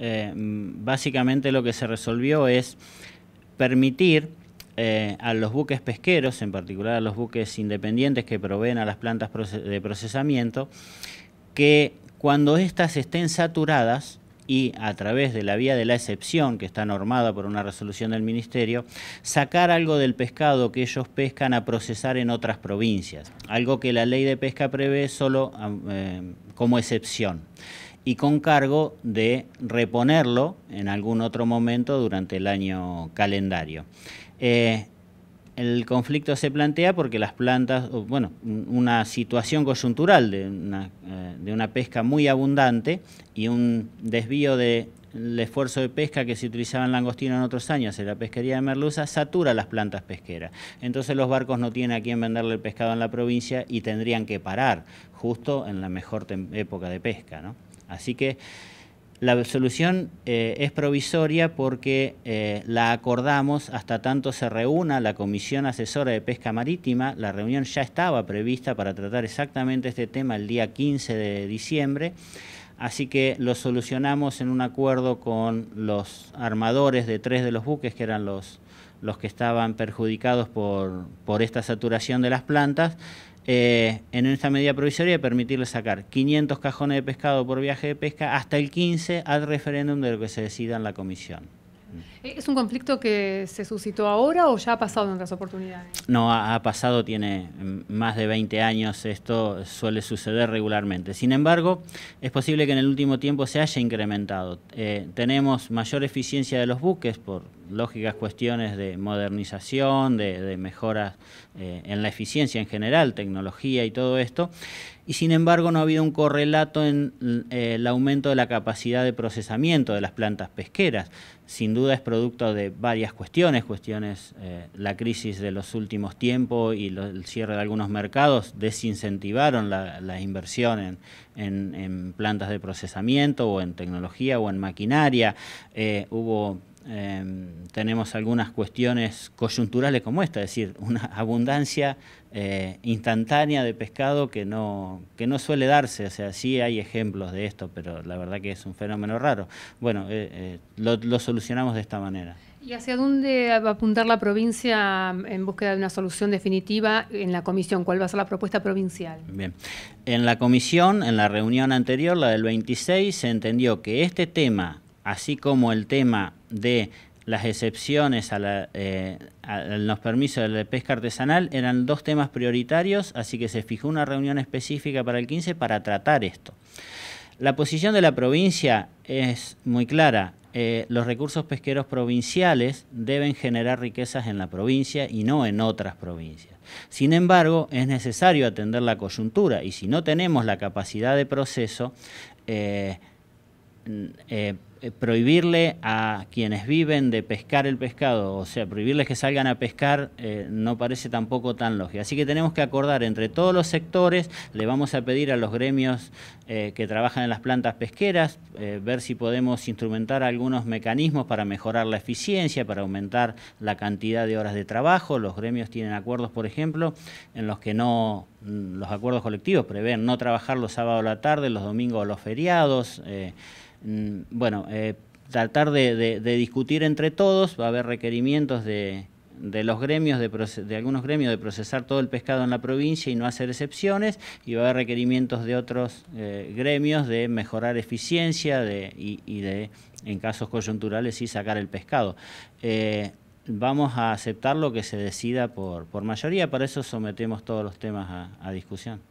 Eh, básicamente lo que se resolvió es permitir eh, a los buques pesqueros, en particular a los buques independientes que proveen a las plantas de procesamiento, que cuando éstas estén saturadas y a través de la vía de la excepción, que está normada por una resolución del Ministerio, sacar algo del pescado que ellos pescan a procesar en otras provincias, algo que la ley de pesca prevé solo eh, como excepción y con cargo de reponerlo en algún otro momento durante el año calendario. Eh, el conflicto se plantea porque las plantas, bueno, una situación coyuntural eh, de una, pesca muy abundante y un desvío del esfuerzo de pesca que se utilizaba en langostino en otros años en la pesquería de merluza satura las plantas pesqueras. Entonces los barcos no tienen a quién venderle el pescado en la provincia y tendrían que parar justo en la mejor época de pesca, ¿no? Así que la solución eh, es provisoria porque eh, la acordamos hasta tanto se reúna la Comisión Asesora de Pesca Marítima. La reunión ya estaba prevista para tratar exactamente este tema el día 15 de diciembre. Así que lo solucionamos en un acuerdo con los armadores de tres de los buques, que eran los, los que estaban perjudicados por esta saturación de las plantas. Eh, en esta medida provisoria permitirle sacar 500 cajones de pescado por viaje de pesca hasta el 15 al referéndum de lo que se decida en la comisión. Eh, ¿Es un conflicto que se suscitó ahora o ya ha pasado en otras oportunidades? No, ha, pasado, tiene mm, más de 20 años, esto suele suceder regularmente. Sin embargo, es posible que en el último tiempo se haya incrementado. Eh, tenemos mayor eficiencia de los buques por lógicas cuestiones de modernización, de, mejoras eh, en la eficiencia en general, tecnología y todo esto. Y sin embargo no ha habido un correlato en el aumento de la capacidad de procesamiento de las plantas pesqueras. Sin duda es producto producto de varias cuestiones, cuestiones, eh, la crisis de los últimos tiempos y el cierre de algunos mercados desincentivaron la, inversión en, plantas de procesamiento o en tecnología o en maquinaria. Eh, hubo Em, tenemos algunas cuestiones coyunturales como esta, es decir, una abundancia eh, instantánea de pescado que no, que no suele darse, o sea, sí hay ejemplos de esto, pero la verdad que es un fenómeno raro. Bueno, eh, eh, lo, lo solucionamos de esta manera. ¿Y hacia dónde va a apuntar la provincia em, en búsqueda de una solución definitiva en la comisión? ¿Cuál va a ser la propuesta provincial? Bien, en la comisión, en la reunión anterior, la del 26, se entendió que este tema, así como el tema de las excepciones a, los eh, permisos de pesca artesanal eran dos temas prioritarios, así que se fijó una reunión específica para el 15 para tratar esto. La posición de la provincia es muy clara. Eh, los recursos pesqueros provinciales deben generar riquezas en la provincia y no en otras provincias. Sin embargo, es necesario atender la coyuntura y si no tenemos la capacidad de proceso, eh, eh, prohibirle a quienes viven de pescar el pescado, o sea, prohibirles que salgan a pescar, eh, no parece tampoco tan lógico. Así que tenemos que acordar entre todos los sectores, le vamos a pedir a los gremios eh, que trabajan en las plantas pesqueras, ver si podemos instrumentar algunos mecanismos para mejorar la eficiencia, para aumentar la cantidad de horas de trabajo. Los gremios tienen acuerdos, por ejemplo, en los que no mm, los acuerdos colectivos prevén no trabajar los sábados a la tarde, los domingos o los feriados mm, bueno, eh, tratar de, discutir entre todos, va a haber requerimientos de, los gremios, de, algunos gremios de procesar todo el pescado en la provincia y no hacer excepciones, y va a haber requerimientos de otros eh, gremios de mejorar eficiencia y, de, en casos coyunturales, sí sacar el pescado. Eh, vamos a aceptar lo que se decida por, por mayoría, para eso sometemos todos los temas a discusión.